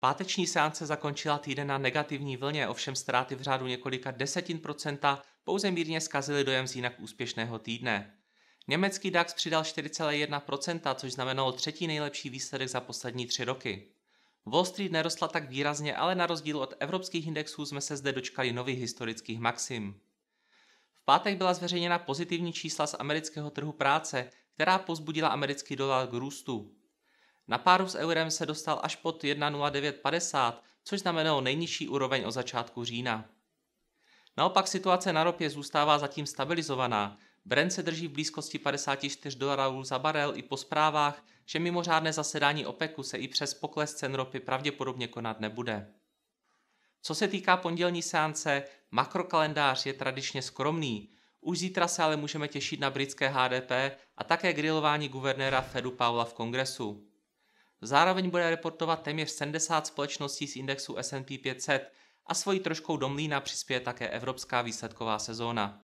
Páteční seance zakončila týden na negativní vlně, ovšem ztráty v řádu několika desetin procenta pouze mírně zkazily dojem z jinak úspěšného týdne. Německý DAX přidal 4,1%, což znamenalo třetí nejlepší výsledek za poslední tři roky. Wall Street nerostla tak výrazně, ale na rozdíl od evropských indexů jsme se zde dočkali nových historických maxim. V pátek byla zveřejněna pozitivní čísla z amerického trhu práce, která pozbudila americký dolar k růstu. Na páru s eurem se dostal až pod 1,0950, což znamenalo nejnižší úroveň od začátku října. Naopak situace na ropě zůstává zatím stabilizovaná. Brent se drží v blízkosti 54 dolarů za barel i po zprávách, že mimořádné zasedání OPECu se i přes pokles cen ropy pravděpodobně konat nebude. Co se týká pondělní seance, makrokalendář je tradičně skromný. Už zítra se ale můžeme těšit na britské HDP a také grilování guvernéra Fedu Paula v kongresu. Zároveň bude reportovat téměř 70 společností z indexu S&P 500 a svojí troškou do mlýna přispěje také evropská výsledková sezóna.